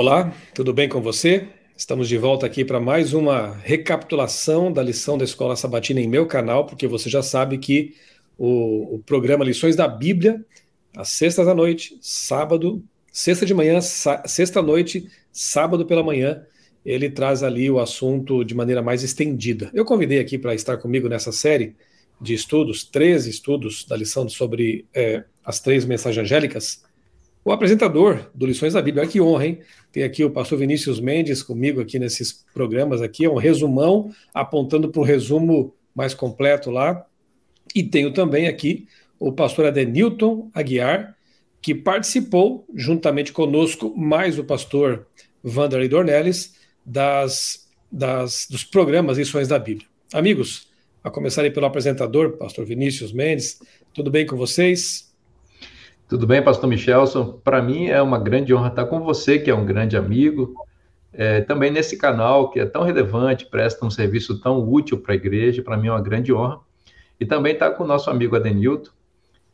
Olá, tudo bem com você? Estamos de volta aqui para mais uma recapitulação da lição da Escola Sabatina em meu canal, porque você já sabe que o, o programa Lições da Bíblia, às sextas da noite, sábado, sexta de manhã, sexta noite, sábado pela manhã, ele traz ali o assunto de maneira mais estendida. Eu convidei aqui para estar comigo nessa série de estudos, 13 estudos da lição sobre é, as três mensagens angélicas, o apresentador do Lições da Bíblia. Olha que honra, hein? Tem aqui o pastor Vinícius Mendes comigo aqui nesses programas aqui, é um resumão apontando para o resumo mais completo lá. E tenho também aqui o pastor Adenilton Aguiar, que participou juntamente conosco, mais o pastor Vanderlei Dornelles, das, das, dos programas Lições da Bíblia. Amigos, a começar pelo apresentador, pastor Vinícius Mendes, tudo bem com vocês? Tudo bem, pastor Michelson? Para mim é uma grande honra estar com você, que é um grande amigo, é, também nesse canal que é tão relevante, presta um serviço tão útil para a igreja, para mim é uma grande honra. E também estar tá com o nosso amigo Adenilton,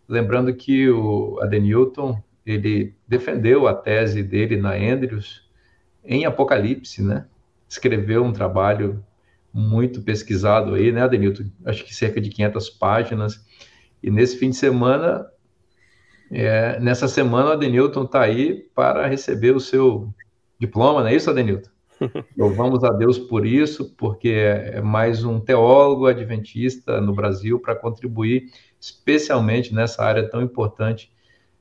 lembrando que o Adenilton, ele defendeu a tese dele na Andrews em Apocalipse, né? Escreveu um trabalho muito pesquisado aí, né, Adenilton? Acho que cerca de 500 páginas. E nesse fim de semana, é, nessa semana o Adenilton está aí para receber o seu diploma, não é isso, Adenilton? Louvamos a Deus por isso, porque é mais um teólogo adventista no Brasil para contribuir, especialmente nessa área tão importante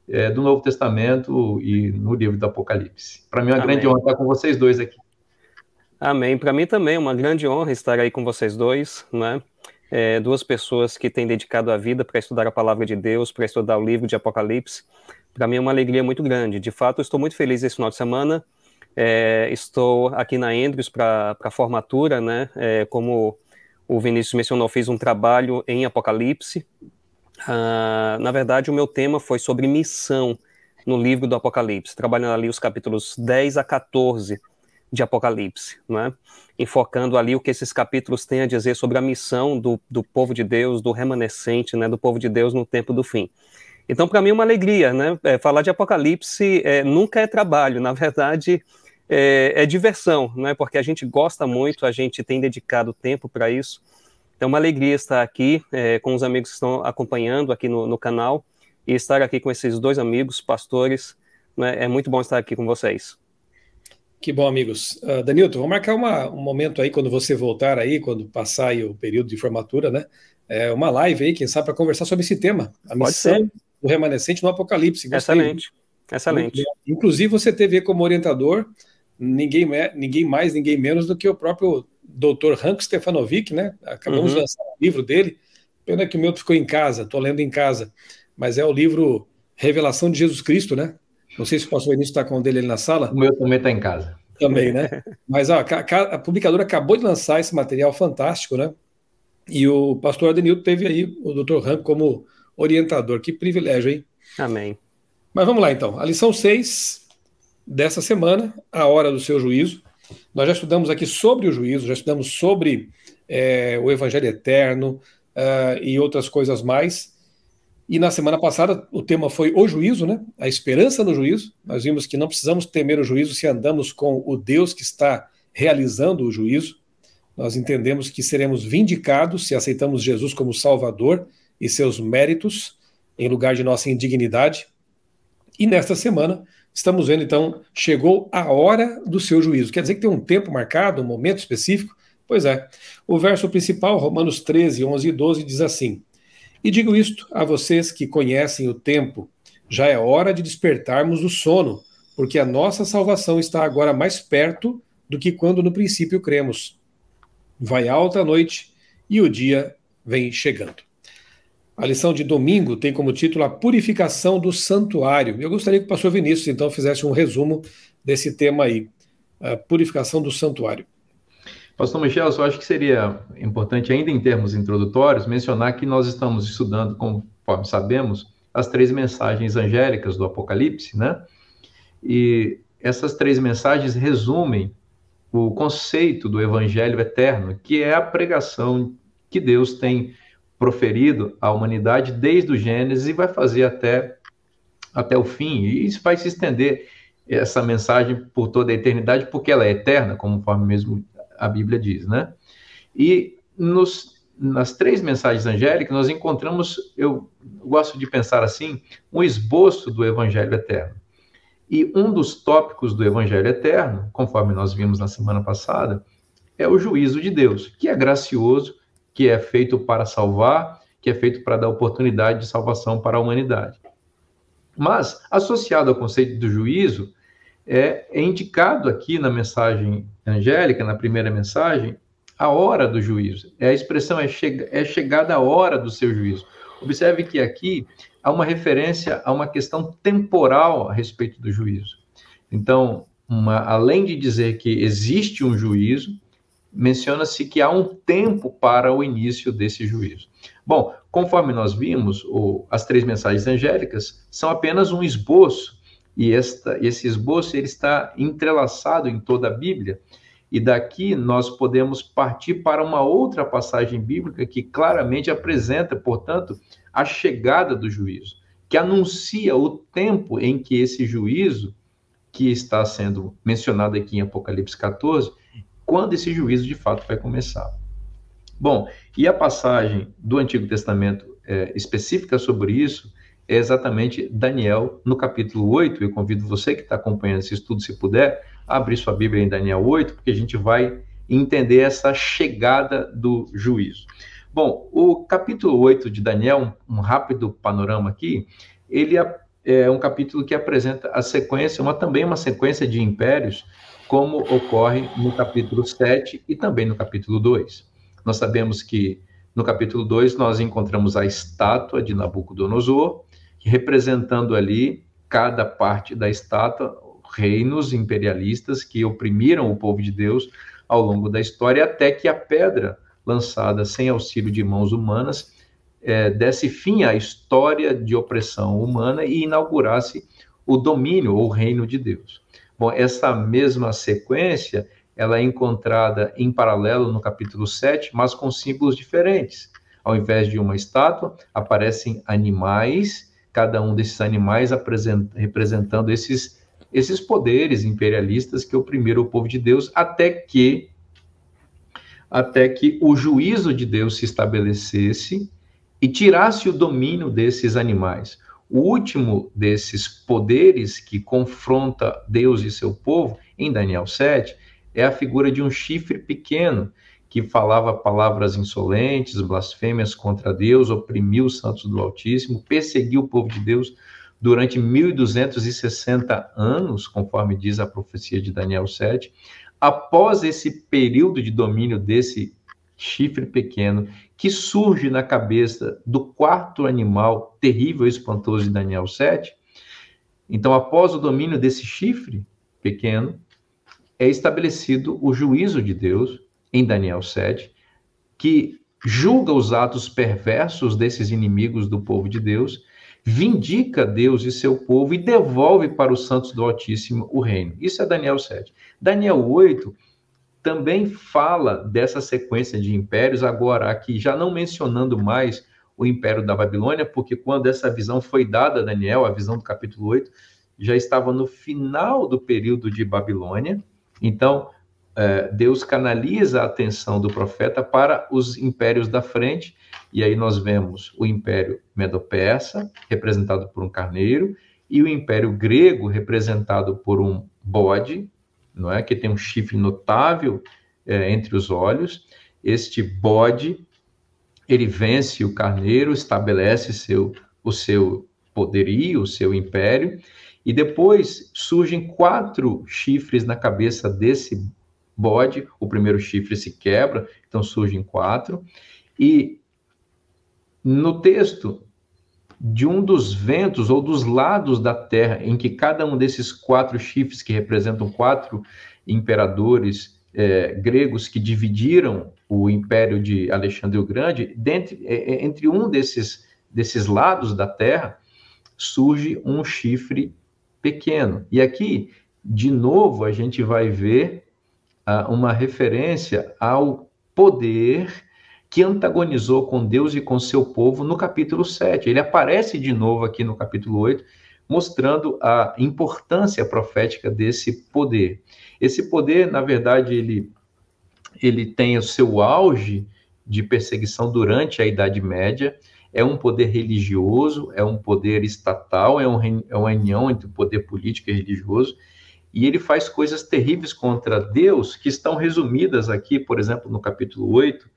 é, do Novo Testamento e no livro do Apocalipse. Para mim é uma Amém. grande honra estar com vocês dois aqui. Amém. Para mim também é uma grande honra estar aí com vocês dois, né? é, duas pessoas que têm dedicado a vida para estudar a palavra de Deus, para estudar o livro de Apocalipse. Para mim é uma alegria muito grande. De fato, estou muito feliz esse final de semana. É, estou aqui na Andrews para a formatura, né? É, como o Vinícius mencionou, fiz um trabalho em Apocalipse. Ah, na verdade, o meu tema foi sobre missão no livro do Apocalipse, trabalhando ali os capítulos 10 a 14 de Apocalipse, é? enfocando ali o que esses capítulos têm a dizer sobre a missão do, do povo de Deus, do remanescente, né? do povo de Deus no tempo do fim. Então, para mim, é uma alegria, né? É, falar de Apocalipse é, nunca é trabalho, na verdade, é, é, diversão, é? Porque a gente gosta muito, a gente tem dedicado tempo para isso. Então, é uma alegria estar aqui é, com os amigos que estão acompanhando aqui no, no, canal e estar aqui com esses dois amigos, pastores. Né? É muito bom estar aqui com vocês. Que bom, amigos. Uh, Danilton, vamos marcar uma, um momento aí quando você voltar aí, quando passar aí o período de formatura, né? É uma live aí, quem sabe, para conversar sobre esse tema. A Pode missão ser. do remanescente no Apocalipse. Gostei. Excelente. Excelente. Inclusive, você teve como orientador ninguém, ninguém mais, ninguém menos do que o próprio doutor Hank Stefanovic, né? Acabamos uhum. de lançar o livro dele. Pena que o meu ficou em casa, estou lendo em casa. Mas é o livro Revelação de Jesus Cristo, né? Não sei se o pastor Vinícius está com o dele ali na sala. O meu também está em casa. Também, né? Mas ó, a, publicadora acabou de lançar esse material fantástico, né? E o pastor Adenil teve aí o Dr. Ram como orientador. Que privilégio, hein? Amém. Mas vamos lá então. A lição 6 dessa semana, a hora do seu juízo. Nós já estudamos aqui sobre o juízo, já estudamos sobre é, o Evangelho Eterno uh, e outras coisas mais. E na semana passada o tema foi o juízo, né? A esperança no juízo. Nós vimos que não precisamos temer o juízo se andamos com o Deus que está realizando o juízo. Nós entendemos que seremos vindicados se aceitamos Jesus como Salvador e seus méritos em lugar de nossa indignidade. E nesta semana estamos vendo então chegou a hora do seu juízo. Quer dizer que tem um tempo marcado, um momento específico? Pois é. O verso principal, Romanos 13, 11 e 12 diz assim: e digo isto a vocês que conhecem o tempo: já é hora de despertarmos do sono, porque a nossa salvação está agora mais perto do que quando no princípio cremos. Vai alta a noite e o dia vem chegando. A lição de domingo tem como título A Purificação do Santuário. Eu gostaria que o pastor Vinícius, então, fizesse um resumo desse tema aí, a purificação do santuário. Pastor Michel, só acho que seria importante, ainda em termos introdutórios, mencionar que nós estamos estudando, conforme sabemos, as três mensagens angélicas do Apocalipse, né? E essas três mensagens resumem o conceito do Evangelho eterno, que é a pregação que Deus tem proferido à humanidade desde o Gênesis e vai fazer até, até o fim. E isso vai se estender essa mensagem por toda a eternidade, porque ela é eterna, conforme mesmo a Bíblia diz, né? E nos, nas três mensagens angélicas, nós encontramos, eu gosto de pensar assim, um esboço do Evangelho Eterno. E um dos tópicos do Evangelho Eterno, conforme nós vimos na semana passada, é o juízo de Deus, que é gracioso, que é feito para salvar, que é feito para dar oportunidade de salvação para a humanidade. Mas, associado ao conceito do juízo, é, é indicado aqui na mensagem angélica, na primeira mensagem, a hora do juízo. É a expressão é, é chegada a hora do seu juízo. Observe que aqui há uma referência a uma questão temporal a respeito do juízo. Então, uma, além de dizer que existe um juízo, menciona-se que há um tempo para o início desse juízo. Bom, conforme nós vimos, o, as três mensagens angélicas são apenas um esboço e esta, esse esboço ele está entrelaçado em toda a Bíblia. E daqui nós podemos partir para uma outra passagem bíblica que claramente apresenta, portanto, a chegada do juízo, que anuncia o tempo em que esse juízo, que está sendo mencionado aqui em Apocalipse 14, quando esse juízo de fato vai começar. Bom, e a passagem do Antigo Testamento é, específica sobre isso é exatamente Daniel, no capítulo 8. Eu convido você que está acompanhando esse estudo, se puder, a abrir sua Bíblia em Daniel 8, porque a gente vai entender essa chegada do juízo. Bom, o capítulo 8 de Daniel, um rápido panorama aqui, ele é um capítulo que apresenta a sequência, uma, também uma sequência de impérios, como ocorre no capítulo 7 e também no capítulo 2. Nós sabemos que no capítulo 2 nós encontramos a estátua de Nabucodonosor, representando ali cada parte da estátua, reinos imperialistas que oprimiram o povo de Deus ao longo da história, até que a pedra lançada sem auxílio de mãos humanas é, desse fim à história de opressão humana e inaugurasse o domínio ou reino de Deus. Bom, essa mesma sequência ela é encontrada em paralelo no capítulo 7, mas com símbolos diferentes. Ao invés de uma estátua, aparecem animais cada um desses animais representando esses, esses poderes imperialistas que oprimiram o povo de Deus até que até que o juízo de Deus se estabelecesse e tirasse o domínio desses animais. O último desses poderes que confronta Deus e seu povo, em Daniel 7, é a figura de um chifre pequeno que falava palavras insolentes, blasfêmias contra Deus, oprimiu os santos do Altíssimo, perseguiu o povo de Deus durante 1260 anos, conforme diz a profecia de Daniel 7. Após esse período de domínio desse chifre pequeno, que surge na cabeça do quarto animal terrível e espantoso de Daniel 7, então, após o domínio desse chifre pequeno, é estabelecido o juízo de Deus, em Daniel 7, que julga os atos perversos desses inimigos do povo de Deus, vindica Deus e seu povo e devolve para os santos do Altíssimo o reino. Isso é Daniel 7. Daniel 8 também fala dessa sequência de impérios, agora aqui já não mencionando mais o império da Babilônia, porque quando essa visão foi dada a Daniel, a visão do capítulo 8, já estava no final do período de Babilônia. Então, é, Deus canaliza a atenção do profeta para os impérios da frente, e aí nós vemos o império medo-persa, representado por um carneiro, e o império grego, representado por um bode, não é? que tem um chifre notável é, entre os olhos. Este bode, ele vence o carneiro, estabelece seu, o seu poderio, o seu império, e depois surgem quatro chifres na cabeça desse bode, o primeiro chifre se quebra, então surgem quatro. E no texto, de um dos ventos ou dos lados da terra, em que cada um desses quatro chifres, que representam quatro imperadores é, gregos que dividiram o império de Alexandre o Grande, dentre, é, é entre um desses, desses lados da terra, surge um chifre pequeno. E aqui, de novo, a gente vai ver uma referência ao poder que antagonizou com Deus e com seu povo no capítulo 7. Ele aparece de novo aqui no capítulo 8, mostrando a importância profética desse poder. Esse poder, na verdade, ele, ele tem o seu auge de perseguição durante a Idade Média, é um poder religioso, é um poder estatal, é, um, é uma união entre o poder político e religioso, e ele faz coisas terríveis contra Deus, que estão resumidas aqui, por exemplo, no capítulo 8,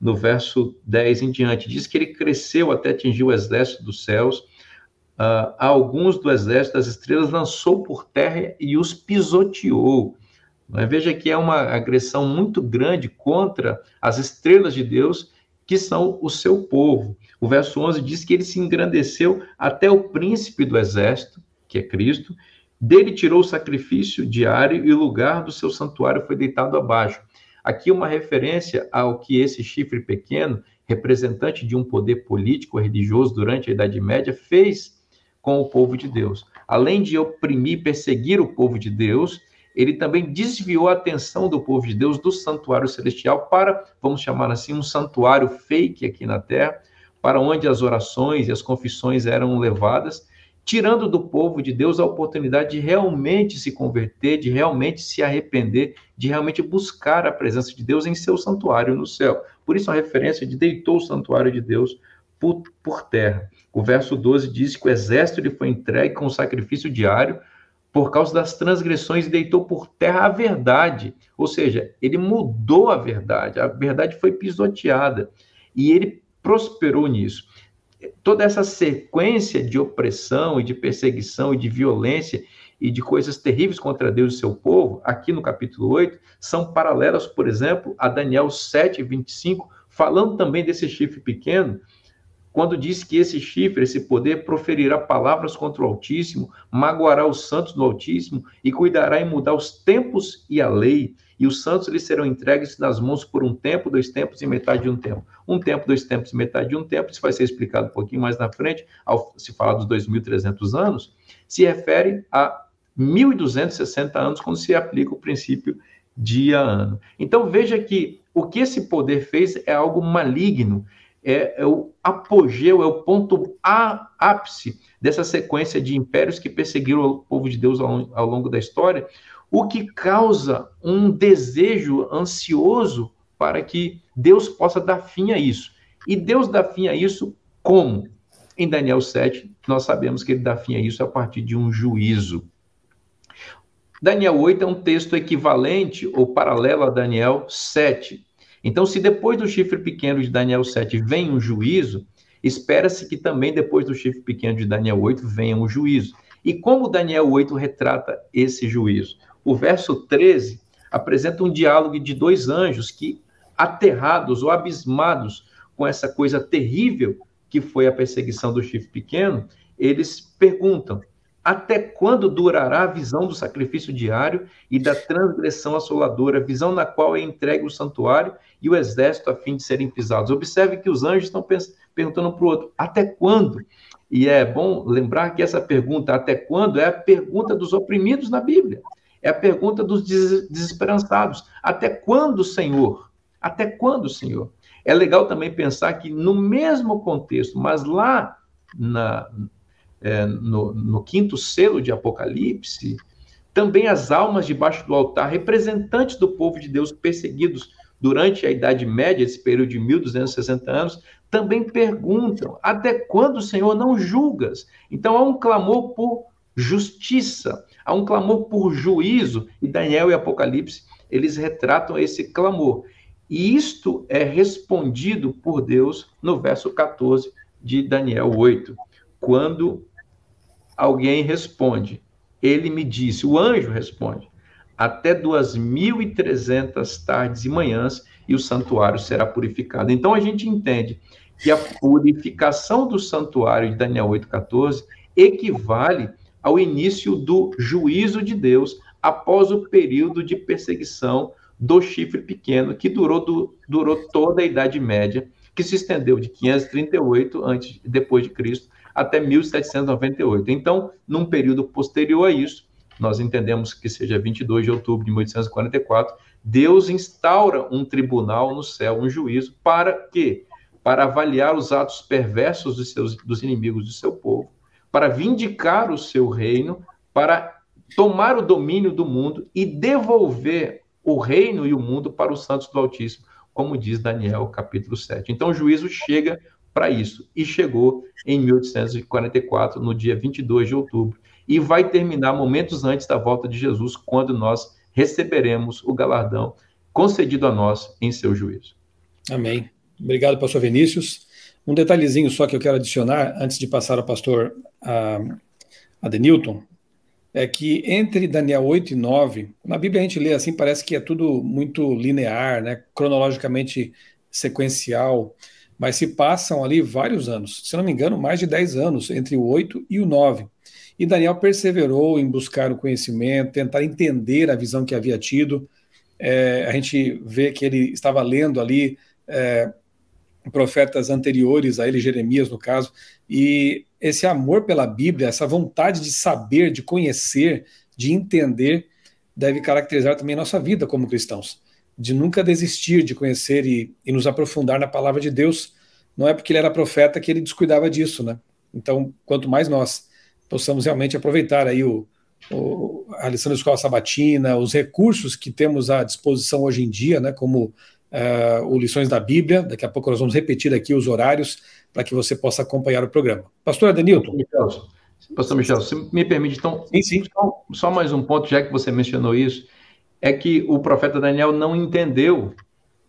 no verso 10 em diante. Diz que ele cresceu até atingir o exército dos céus, uh, alguns do exército das estrelas lançou por terra e os pisoteou. Mas é? veja que é uma agressão muito grande contra as estrelas de Deus, que são o seu povo. O verso 11 diz que ele se engrandeceu até o príncipe do exército, que é Cristo, dele tirou o sacrifício diário e o lugar do seu santuário foi deitado abaixo. Aqui uma referência ao que esse chifre pequeno, representante de um poder político religioso durante a Idade Média, fez com o povo de Deus. Além de oprimir e perseguir o povo de Deus, ele também desviou a atenção do povo de Deus do santuário celestial para, vamos chamar assim, um santuário fake aqui na terra, para onde as orações e as confissões eram levadas tirando do povo de Deus a oportunidade de realmente se converter, de realmente se arrepender, de realmente buscar a presença de Deus em seu santuário no céu. Por isso a referência de deitou o santuário de Deus por, por terra. O verso 12 diz que o exército lhe foi entregue com sacrifício diário por causa das transgressões e deitou por terra a verdade, ou seja, ele mudou a verdade, a verdade foi pisoteada e ele prosperou nisso toda essa sequência de opressão e de perseguição e de violência e de coisas terríveis contra Deus e seu povo, aqui no capítulo 8, são paralelas, por exemplo, a Daniel 7, 25, falando também desse chifre pequeno, quando diz que esse chifre, esse poder, proferirá palavras contra o Altíssimo, magoará os santos do Altíssimo e cuidará em mudar os tempos e a lei e os santos lhes serão entregues nas mãos por um tempo, dois tempos e metade de um tempo. Um tempo, dois tempos e metade de um tempo, isso vai ser explicado um pouquinho mais na frente, ao se falar dos 2.300 anos, se refere a 1.260 anos, quando se aplica o princípio dia a ano. Então veja que o que esse poder fez é algo maligno, é, é, o apogeu, é o ponto a ápice dessa sequência de impérios que perseguiram o povo de Deus ao, ao longo da história, o que causa um desejo ansioso para que Deus possa dar fim a isso. E Deus dá fim a isso como? Em Daniel 7, nós sabemos que ele dá fim a isso a partir de um juízo. Daniel 8 é um texto equivalente ou paralelo a Daniel 7. Então, se depois do chifre pequeno de Daniel 7 vem um juízo, espera-se que também depois do chifre pequeno de Daniel 8 venha um juízo. E como Daniel 8 retrata esse juízo? O verso 13 apresenta um diálogo de dois anjos que, aterrados ou abismados com essa coisa terrível que foi a perseguição do chifre pequeno, eles perguntam: até quando durará a visão do sacrifício diário e da transgressão assoladora, visão na qual é entregue o santuário e o exército a fim de serem pisados? Observe que os anjos estão perguntando para o outro: até quando? E é bom lembrar que essa pergunta, até quando, é a pergunta dos oprimidos na Bíblia. É a pergunta dos des desesperançados. Até quando, Senhor? Até quando, Senhor? É legal também pensar que no mesmo contexto, mas lá na, é, no, no quinto selo de Apocalipse, também as almas debaixo do altar, representantes do povo de Deus perseguidos durante a Idade Média, esse período de 1260 anos, também perguntam: até quando, Senhor, não julgas? Então há um clamor por justiça, há um clamor por juízo, e Daniel e Apocalipse, eles retratam esse clamor. E isto é respondido por Deus no verso 14 de Daniel 8, quando alguém responde, ele me disse, o anjo responde, até 2.300 tardes e manhãs, e o santuário será purificado. Então a gente entende que a purificação do santuário de Daniel 8,14 equivale ao início do juízo de Deus após o período de perseguição do chifre pequeno, que durou, do, durou toda a Idade Média, que se estendeu de 538 antes, depois de Cristo até 1798. Então, num período posterior a isso, nós entendemos que seja 22 de outubro de 1844, Deus instaura um tribunal no céu, um juízo, para quê? Para avaliar os atos perversos dos, seus, dos inimigos do seu povo para vindicar o seu reino, para tomar o domínio do mundo e devolver o reino e o mundo para os santos do Altíssimo, como diz Daniel capítulo 7. Então o juízo chega para isso e chegou em 1844, no dia 22 de outubro, e vai terminar momentos antes da volta de Jesus, quando nós receberemos o galardão concedido a nós em seu juízo. Amém. Obrigado, pastor Vinícius. Um detalhezinho só que eu quero adicionar antes de passar ao pastor Adenilton é que entre Daniel 8 e 9, na Bíblia a gente lê assim, parece que é tudo muito linear, né? cronologicamente sequencial, mas se passam ali vários anos, se não me engano, mais de 10 anos entre o 8 e o 9. E Daniel perseverou em buscar o conhecimento, tentar entender a visão que havia tido. É, a gente vê que ele estava lendo ali é, profetas anteriores a ele, Jeremias no caso, e esse amor pela Bíblia, essa vontade de saber, de conhecer, de entender, deve caracterizar também a nossa vida como cristãos, de nunca desistir de conhecer e, e nos aprofundar na palavra de Deus. Não é porque ele era profeta que ele descuidava disso, né? Então, quanto mais nós possamos realmente aproveitar aí o, o, a lição da escola sabatina, os recursos que temos à disposição hoje em dia, né, como uh, o Lições da Bíblia. Daqui a pouco nós vamos repetir aqui os horários para que você possa acompanhar o programa. Pastor Adenilton. Pastor Michel, se me permite, então, sim, sim. Só, só mais um ponto, já que você mencionou isso, é que o profeta Daniel não entendeu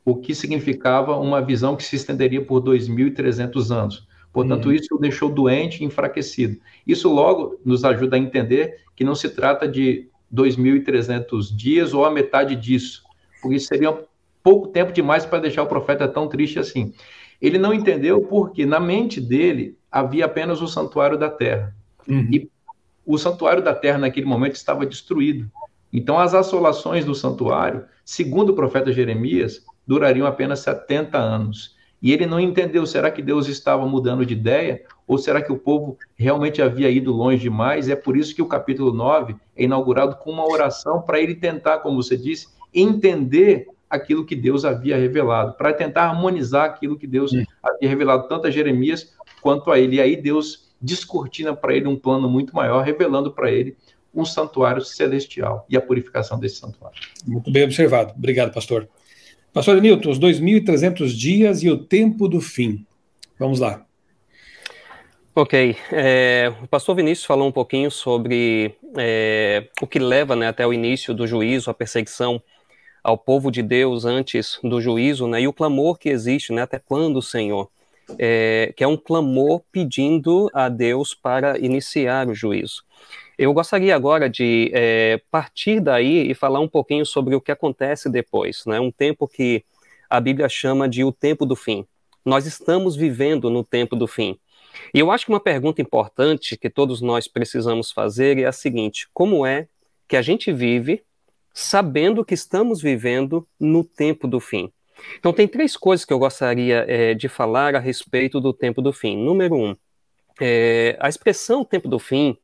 o que significava uma visão que se estenderia por 2.300 anos. Portanto, hum. isso o deixou doente e enfraquecido. Isso logo nos ajuda a entender que não se trata de 2.300 dias ou a metade disso, porque seria pouco tempo demais para deixar o profeta tão triste assim. Ele não entendeu porque na mente dele havia apenas o santuário da terra. Uhum. E o santuário da terra naquele momento estava destruído. Então as assolações do santuário, segundo o profeta Jeremias, durariam apenas 70 anos. E ele não entendeu, será que Deus estava mudando de ideia? Ou será que o povo realmente havia ido longe demais? É por isso que o capítulo 9 é inaugurado com uma oração para ele tentar, como você disse, entender aquilo que Deus havia revelado, para tentar harmonizar aquilo que Deus Sim. havia revelado tanto a Jeremias quanto a ele. E aí Deus descortina para ele um plano muito maior, revelando para ele um santuário celestial e a purificação desse santuário. Muito bem observado. Obrigado, pastor. Pastor Newton, os 2.300 dias e o tempo do fim. Vamos lá. Ok. É, o pastor Vinícius falou um pouquinho sobre é, o que leva né, até o início do juízo, a perseguição ao povo de Deus antes do juízo, né? E o clamor que existe, né? Até quando, Senhor? É, que é um clamor pedindo a Deus para iniciar o juízo. Eu gostaria agora de é, partir daí e falar um pouquinho sobre o que acontece depois, né? Um tempo que a Bíblia chama de o tempo do fim. Nós estamos vivendo no tempo do fim. E eu acho que uma pergunta importante que todos nós precisamos fazer é a seguinte: como é que a gente vive sabendo que estamos vivendo no tempo do fim. Então, tem três coisas que eu gostaria é, de falar a respeito do tempo do fim. Número um, é, a expressão tempo do fim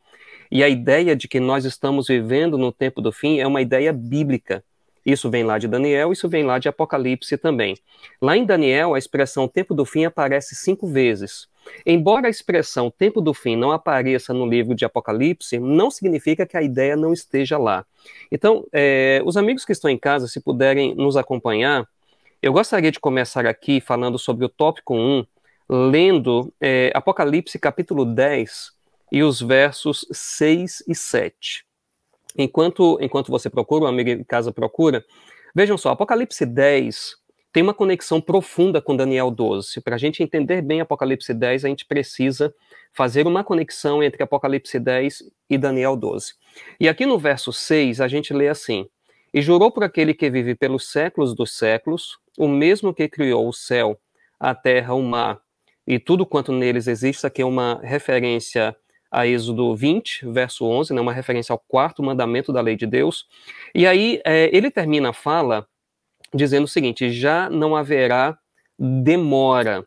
e a ideia de que nós estamos vivendo no tempo do fim é uma ideia bíblica. Isso vem lá de Daniel, isso vem lá de Apocalipse também. Lá em Daniel, a expressão tempo do fim aparece cinco vezes. Embora a expressão tempo do fim não apareça no livro de Apocalipse, não significa que a ideia não esteja lá. Então, é, os amigos que estão em casa, se puderem nos acompanhar, eu gostaria de começar aqui falando sobre o tópico 1, lendo é, Apocalipse capítulo 10 e os versos 6 e 7. Enquanto, enquanto você procura, o amigo em casa procura, vejam só, Apocalipse 10 tem uma conexão profunda com Daniel 12. Para a gente entender bem Apocalipse 10, a gente precisa fazer uma conexão entre Apocalipse 10 e Daniel 12. E aqui no verso 6, a gente lê assim: E jurou por aquele que vive pelos séculos dos séculos, o mesmo que criou o céu, a terra, o mar e tudo quanto neles existe. Aqui é uma referência a Êxodo 20, verso 11, né, uma referência ao quarto mandamento da lei de Deus. E aí é, ele termina a fala dizendo o seguinte: já não haverá demora.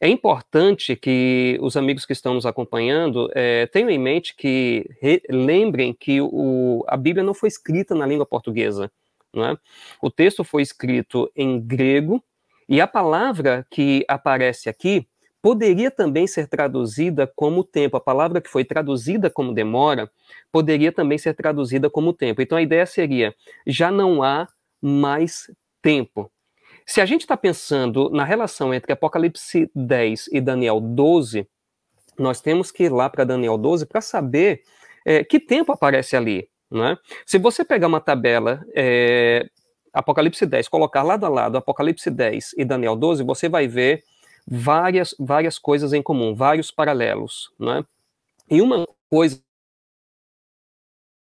É importante que os amigos que estão nos acompanhando é, tenham em mente que lembrem que o, a Bíblia não foi escrita na língua portuguesa. é O texto foi escrito em grego e a palavra que aparece aqui poderia também ser traduzida como tempo. A palavra que foi traduzida como demora poderia também ser traduzida como tempo. Então a ideia seria: já não há mais tempo. Se a gente está pensando na relação entre Apocalipse 10 e Daniel 12, nós temos que ir lá para Daniel 12 para saber é, que tempo aparece ali. Né? Se você pegar uma tabela é, Apocalipse 10, colocar lado a lado Apocalipse 10 e Daniel 12, você vai ver várias, várias coisas em comum, vários paralelos. Né? E uma coisa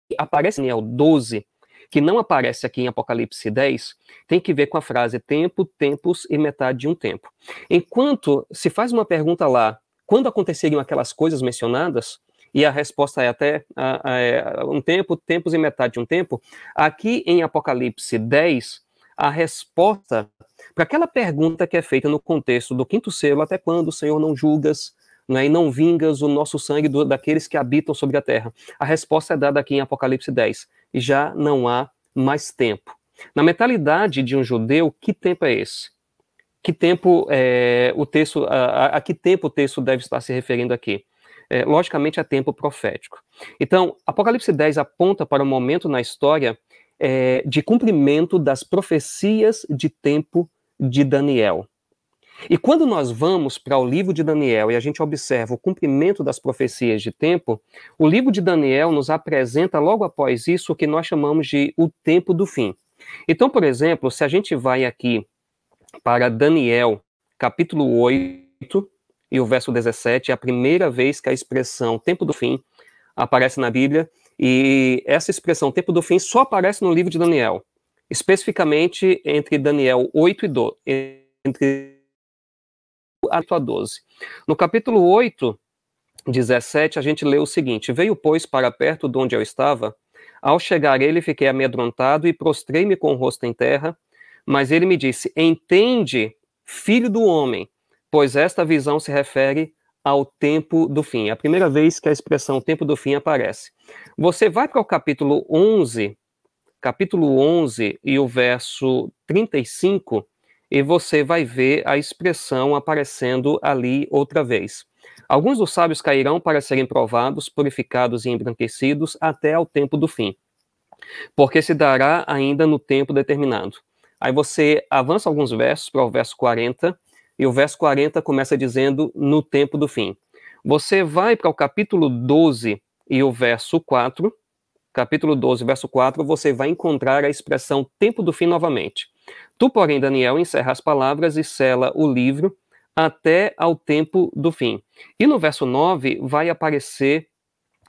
que aparece em Daniel 12 que não aparece aqui em Apocalipse 10, tem que ver com a frase tempo, tempos e metade de um tempo. Enquanto se faz uma pergunta lá, quando aconteceriam aquelas coisas mencionadas, e a resposta é até é, um tempo, tempos e metade de um tempo, aqui em Apocalipse 10, a resposta para aquela pergunta que é feita no contexto do quinto selo, até quando, o Senhor, não julgas? né, e não vingas o nosso sangue do, daqueles que habitam sobre a terra. A resposta é dada aqui em Apocalipse 10, e já não há mais tempo. Na mentalidade de um judeu, que tempo é esse? Que tempo é, o texto, a, a, que tempo o texto deve estar se referindo aqui? É, logicamente, a é tempo profético. Então, Apocalipse 10 aponta para um momento na história é, de cumprimento das profecias de tempo de Daniel. E quando nós vamos para o livro de Daniel e a gente observa o cumprimento das profecias de tempo, o livro de Daniel nos apresenta logo após isso o que nós chamamos de o tempo do fim. Então, por exemplo, se a gente vai aqui para Daniel, capítulo 8 e o verso 17, é a primeira vez que a expressão tempo do fim aparece na Bíblia, e essa expressão tempo do fim só aparece no livro de Daniel, especificamente entre Daniel 8 e 12, entre 8 a 12. No capítulo 8, 17, a gente lê o seguinte: Veio, pois, para perto de onde eu estava. Ao chegar ele, fiquei amedrontado e prostrei-me com o rosto em terra. Mas ele me disse: Entende, filho do homem, pois esta visão se refere ao tempo do fim. É a primeira vez que a expressão tempo do fim aparece. Você vai para o capítulo 11, capítulo 11 e o verso 35, e você vai ver a expressão aparecendo ali outra vez. Alguns dos sábios cairão para serem provados, purificados e embranquecidos até ao tempo do fim, porque se dará ainda no tempo determinado. Aí você avança alguns versos para o verso 40, e o verso 40 começa dizendo no tempo do fim. Você vai para o capítulo 12 e o verso 4, capítulo 12, verso 4, você vai encontrar a expressão tempo do fim novamente. Tu, porém, Daniel, encerra as palavras e sela o livro até ao tempo do fim. E no verso 9 vai aparecer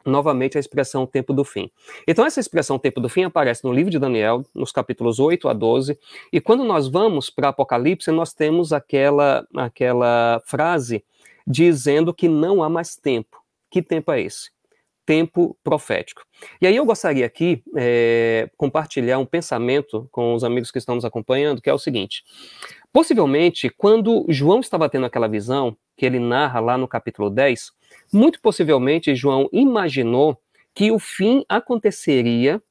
novamente a expressão tempo do fim. Então, essa expressão tempo do fim aparece no livro de Daniel, nos capítulos 8 a 12, e quando nós vamos para Apocalipse, nós temos aquela, aquela frase dizendo que não há mais tempo. Que tempo é esse? tempo profético. E aí eu gostaria aqui é, compartilhar um pensamento com os amigos que estão nos acompanhando, que é o seguinte: possivelmente, quando João estava tendo aquela visão, que ele narra lá no capítulo 10, muito possivelmente João imaginou que o fim aconteceria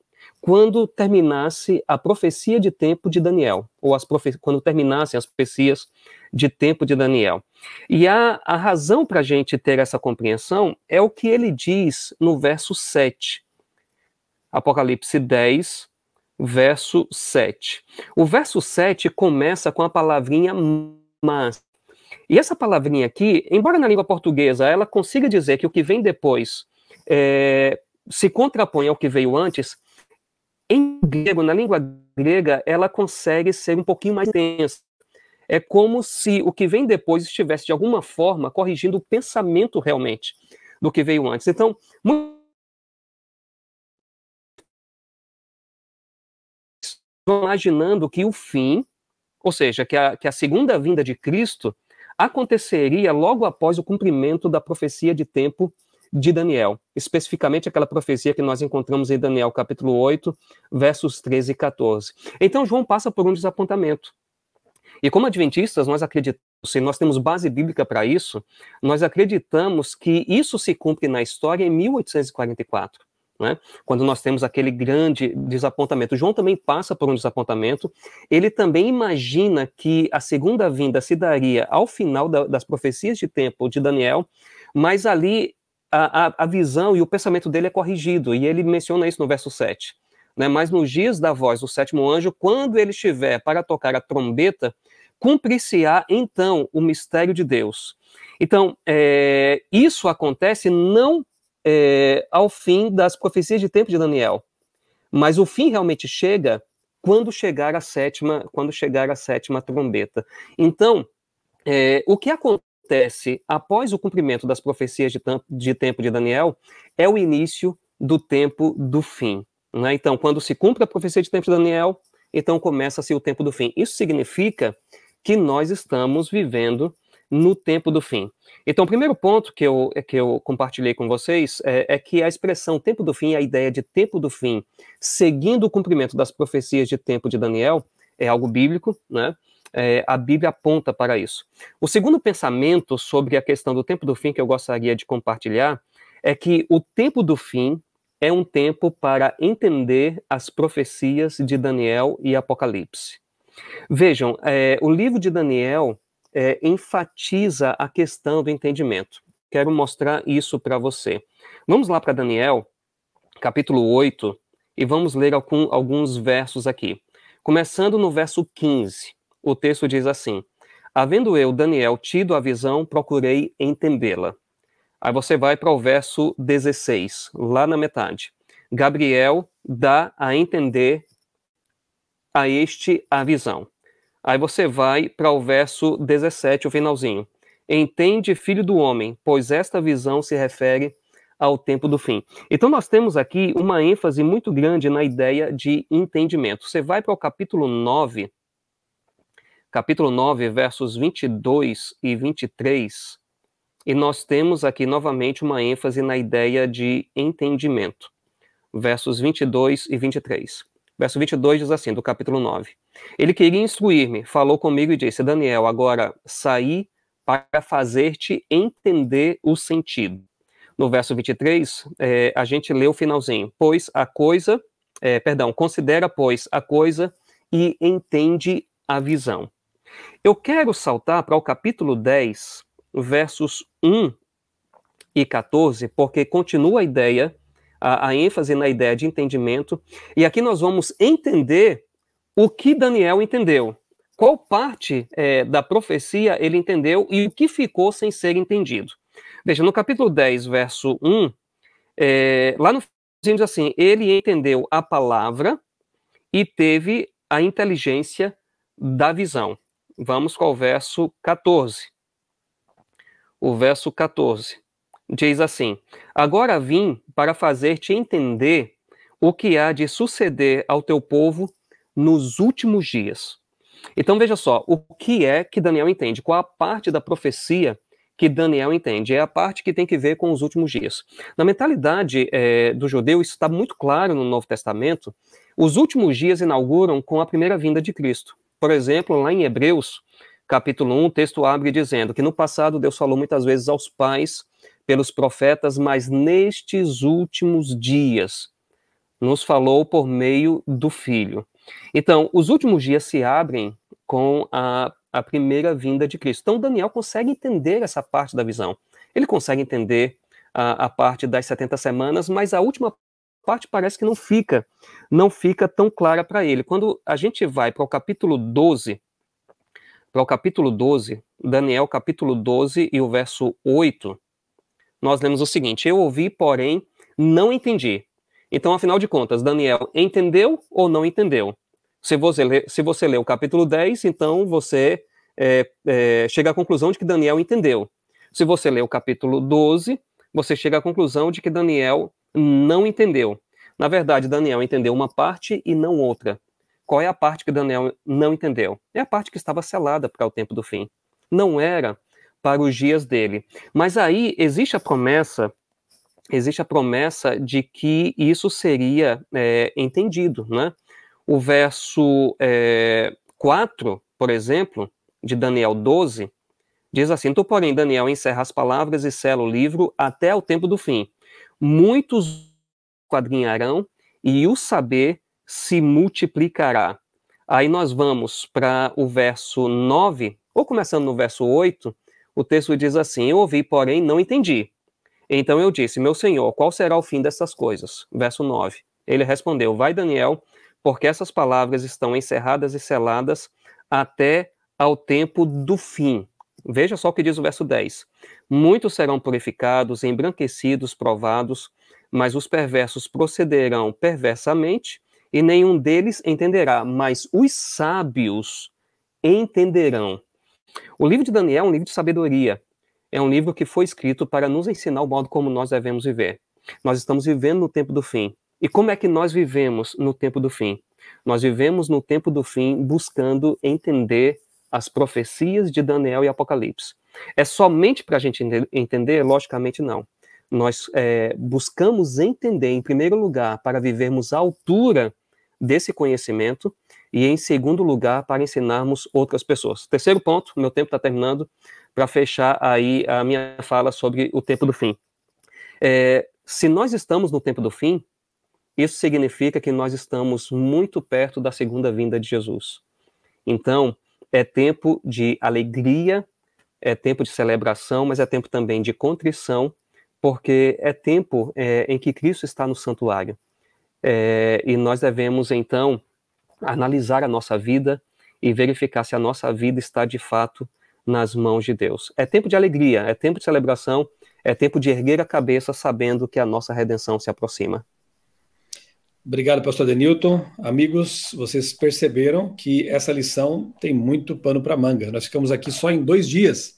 quando terminasse a profecia de tempo de Daniel, ou as profe... quando terminassem as profecias de tempo de Daniel. E a, a razão para a gente ter essa compreensão é o que ele diz no verso 7, Apocalipse 10, verso 7. O verso 7 começa com a palavrinha mas. E essa palavrinha aqui, embora na língua portuguesa ela consiga dizer que o que vem depois é, se contrapõe ao que veio antes, em grego, na língua grega, ela consegue ser um pouquinho mais intensa. É como se o que vem depois estivesse, de alguma forma, corrigindo o pensamento realmente do que veio antes. Então, muito imaginando que o fim, ou seja, que a, que a segunda vinda de Cristo aconteceria logo após o cumprimento da profecia de tempo de Daniel, especificamente aquela profecia que nós encontramos em Daniel capítulo 8, versos 13 e 14. Então João passa por um desapontamento. E como adventistas, nós acreditamos, e nós temos base bíblica para isso, nós acreditamos que isso se cumpre na história em 1844. Né? Quando nós temos aquele grande desapontamento, João também passa por um desapontamento. Ele também imagina que a segunda vinda se daria ao final da, das profecias de tempo de Daniel, mas ali a, a, a, visão e o pensamento dele é corrigido, e ele menciona isso no verso 7. Né? Mas nos dias da voz do sétimo anjo, quando ele estiver para tocar a trombeta, cumprir-se-á então o mistério de Deus. Então, é, isso acontece não é, ao fim das profecias de tempo de Daniel, mas o fim realmente chega quando chegar a sétima, quando chegar a sétima trombeta. Então, é, o que acontece acontece após o cumprimento das profecias de, de tempo de Daniel é o início do tempo do fim. Né? Então, quando se cumpre a profecia de tempo de Daniel, então começa-se o tempo do fim. Isso significa que nós estamos vivendo no tempo do fim. Então, o primeiro ponto que eu, que eu compartilhei com vocês é, é, que a expressão tempo do fim, a ideia de tempo do fim, seguindo o cumprimento das profecias de tempo de Daniel, é algo bíblico, né? É, a Bíblia aponta para isso. O segundo pensamento sobre a questão do tempo do fim que eu gostaria de compartilhar é que o tempo do fim é um tempo para entender as profecias de Daniel e Apocalipse. Vejam, é, o livro de Daniel é, enfatiza a questão do entendimento. Quero mostrar isso para você. Vamos lá para Daniel, capítulo 8, e vamos ler algum, alguns versos aqui. Começando no verso 15. O texto diz assim: Havendo eu, Daniel, tido a visão, procurei entendê-la. Aí você vai para o verso 16, lá na metade. Gabriel dá a entender a este a visão. Aí você vai para o verso 17, o finalzinho. Entende, filho do homem, pois esta visão se refere ao tempo do fim. Então nós temos aqui uma ênfase muito grande na ideia de entendimento. Você vai para o capítulo 9, capítulo 9, versos 22 e 23, e nós temos aqui novamente uma ênfase na ideia de entendimento. Versos 22 e 23. Verso 22 diz assim, do capítulo 9. Ele queria instruir-me, falou comigo e disse: Daniel, agora saí para fazer-te entender o sentido. No verso 23, é, eh, a gente lê o finalzinho: Pois a coisa, é, perdão, considera, pois, a coisa e entende a visão. Eu quero saltar para o capítulo 10, versos 1 e 14, porque continua a ideia, a, a ênfase na ideia de entendimento, e aqui nós vamos entender o que Daniel entendeu qual parte é, da profecia ele entendeu e o que ficou sem ser entendido. Veja, no capítulo 10, verso 1, é, lá no diz assim: ele entendeu a palavra e teve a inteligência da visão vamos ao verso 14. O verso 14 diz assim: Agora vim para fazer-te entender o que há de suceder ao teu povo nos últimos dias. Então veja só, o que é que Daniel entende? Qual a parte da profecia que Daniel entende? É a parte que tem que ver com os últimos dias. Na mentalidade é, do judeu, isso está muito claro no Novo Testamento. Os últimos dias inauguram com a primeira vinda de Cristo. Por exemplo, lá em Hebreus, capítulo 1, o texto abre dizendo que no passado Deus falou muitas vezes aos pais pelos profetas, mas nestes últimos dias nos falou por meio do Filho. Então, os últimos dias se abrem com a, a primeira vinda de Cristo. Então, Daniel consegue entender essa parte da visão. Ele consegue entender a, a parte das 70 semanas, mas a última parte parece que não fica, não fica tão clara para ele. Quando a gente vai para o capítulo 12, para o capítulo 12, Daniel capítulo 12 e o verso 8, nós lemos o seguinte: Eu ouvi, porém, não entendi. Então, afinal de contas, Daniel entendeu ou não entendeu? Se você lê, se você lê o capítulo 10, então você é, é, chega à conclusão de que Daniel entendeu. Se você lê o capítulo 12, você chega à conclusão de que Daniel não entendeu. Na verdade, Daniel entendeu uma parte e não outra. Qual é a parte que Daniel não entendeu? É a parte que estava selada para o tempo do fim. Não era para os dias dele. Mas aí existe a promessa, existe a promessa de que isso seria é, entendido, né? O verso é, 4, por exemplo, de Daniel 12, diz assim: Tu, porém, Daniel, encerra as palavras e sela o livro até o tempo do fim muitos quadrinharão e o saber se multiplicará. Aí nós vamos para o verso 9, ou começando no verso 8, o texto diz assim: Eu ouvi, porém não entendi. Então eu disse: Meu senhor, qual será o fim dessas coisas? Verso 9. Ele respondeu: Vai, Daniel, porque essas palavras estão encerradas e seladas até ao tempo do fim. Veja só o que diz o verso 10. Muitos serão purificados, embranquecidos, provados, mas os perversos procederão perversamente e nenhum deles entenderá, mas os sábios entenderão. O livro de Daniel é um livro de sabedoria. É um livro que foi escrito para nos ensinar o modo como nós devemos viver. Nós estamos vivendo no tempo do fim. E como é que nós vivemos no tempo do fim? Nós vivemos no tempo do fim buscando entender as profecias de Daniel e Apocalipse. É somente para a gente entender? Logicamente, não. Nós é, buscamos entender, em primeiro lugar, para vivermos à altura desse conhecimento, e em segundo lugar, para ensinarmos outras pessoas. Terceiro ponto, meu tempo está terminando, para fechar aí a minha fala sobre o tempo do fim. É, se nós estamos no tempo do fim, isso significa que nós estamos muito perto da segunda vinda de Jesus. Então, é tempo de alegria, é tempo de celebração, mas é tempo também de contrição, porque é tempo é, em que Cristo está no santuário. É, e nós devemos, então, analisar a nossa vida e verificar se a nossa vida está de fato nas mãos de Deus. É tempo de alegria, é tempo de celebração, é tempo de erguer a cabeça sabendo que a nossa redenção se aproxima. Obrigado, pastor Denilton. Amigos, vocês perceberam que essa lição tem muito pano para manga. Nós ficamos aqui só em dois dias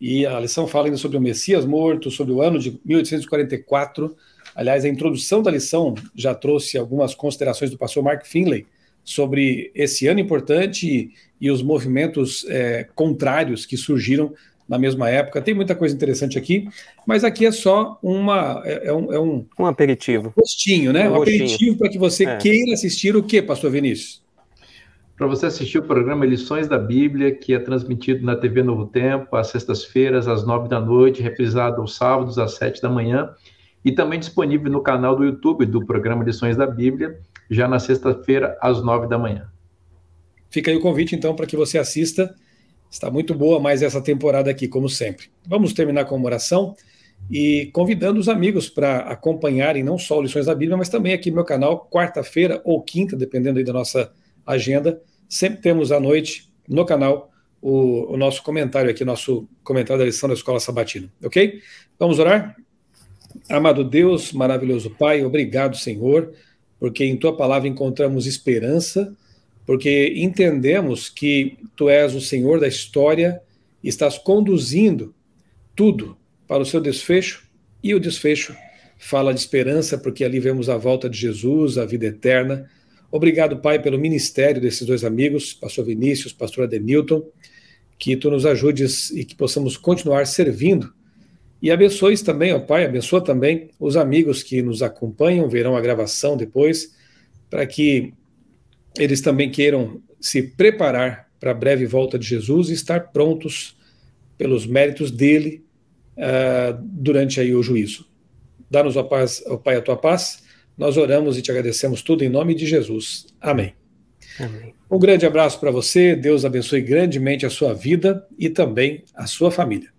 e a lição fala ainda sobre o Messias morto, sobre o ano de 1844. Aliás, a introdução da lição já trouxe algumas considerações do pastor Mark Finley sobre esse ano importante e, e os movimentos é, contrários que surgiram na mesma época. Tem muita coisa interessante aqui, mas aqui é só uma é, é um, é um um aperitivo, gostinho, né? Um, um aperitivo para que você é. queira assistir o que, Pastor Vinícius? Para você assistir o programa Lições da Bíblia, que é transmitido na TV Novo Tempo às sextas-feiras às nove da noite, reprisado aos sábados às sete da manhã e também disponível no canal do YouTube do programa Lições da Bíblia já na sexta-feira às nove da manhã. Fica aí o convite então para que você assista Está muito boa mais essa temporada aqui, como sempre. Vamos terminar com uma oração e convidando os amigos para acompanharem não só Lições da Bíblia, mas também aqui no meu canal, quarta-feira ou quinta, dependendo aí da nossa agenda. Sempre temos à noite no canal o, o nosso comentário aqui, nosso comentário da lição da Escola Sabatina, ok? Vamos orar? Amado Deus, maravilhoso Pai, obrigado, Senhor, porque em Tua palavra encontramos esperança porque entendemos que tu és o Senhor da história e estás conduzindo tudo para o seu desfecho, e o desfecho fala de esperança, porque ali vemos a volta de Jesus, a vida eterna. Obrigado, Pai, pelo ministério desses dois amigos, pastor Vinícius, pastor Adenilton, que tu nos ajudes e que possamos continuar servindo. E abençoes também, ó Pai, abençoa também os amigos que nos acompanham, verão a gravação depois, para que eles também queiram se preparar para a breve volta de Jesus e estar prontos pelos méritos dele uh, durante aí o juízo. Dá-nos, a paz, Pai, a tua paz. Nós oramos e te agradecemos tudo em nome de Jesus. Amém. Amém. Um grande abraço para você. Deus abençoe grandemente a sua vida e também a sua família.